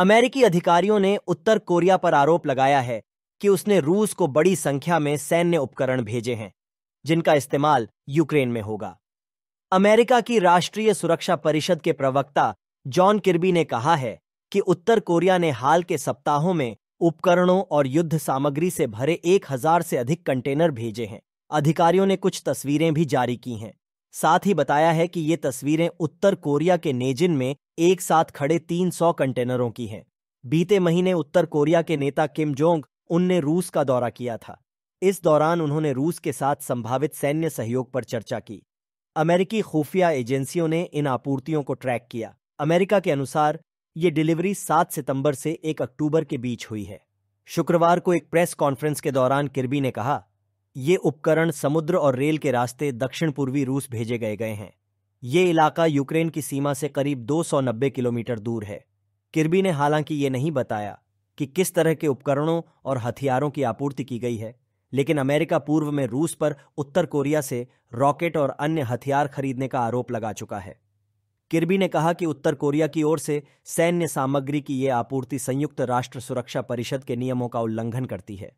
अमेरिकी अधिकारियों ने उत्तर कोरिया पर आरोप लगाया है कि उसने रूस को बड़ी संख्या में सैन्य उपकरण भेजे हैं जिनका इस्तेमाल यूक्रेन में होगा अमेरिका की राष्ट्रीय सुरक्षा परिषद के प्रवक्ता जॉन किर्बी ने कहा है कि उत्तर कोरिया ने हाल के सप्ताहों में उपकरणों और युद्ध सामग्री से भरे एक हजार से अधिक कंटेनर भेजे हैं अधिकारियों ने कुछ तस्वीरें भी जारी की हैं साथ ही बताया है कि ये तस्वीरें उत्तर कोरिया के नेजिन में एक साथ खड़े 300 कंटेनरों की हैं बीते महीने उत्तर कोरिया के नेता किम जोंग उनने रूस का दौरा किया था इस दौरान उन्होंने रूस के साथ संभावित सैन्य सहयोग पर चर्चा की अमेरिकी खुफिया एजेंसियों ने इन आपूर्तियों को ट्रैक किया अमेरिका के अनुसार ये डिलीवरी 7 सितंबर से 1 अक्टूबर के बीच हुई है शुक्रवार को एक प्रेस कॉन्फ्रेंस के दौरान किरबी ने कहा ये उपकरण समुद्र और रेल के रास्ते दक्षिण पूर्वी रूस भेजे गए गए हैं ये इलाका यूक्रेन की सीमा से करीब 290 किलोमीटर दूर है किरबी ने हालांकि ये नहीं बताया कि किस तरह के उपकरणों और हथियारों की आपूर्ति की गई है लेकिन अमेरिका पूर्व में रूस पर उत्तर कोरिया से रॉकेट और अन्य हथियार खरीदने का आरोप लगा चुका है किरबी ने कहा कि उत्तर कोरिया की ओर से सैन्य सामग्री की ये आपूर्ति संयुक्त राष्ट्र सुरक्षा परिषद के नियमों का उल्लंघन करती है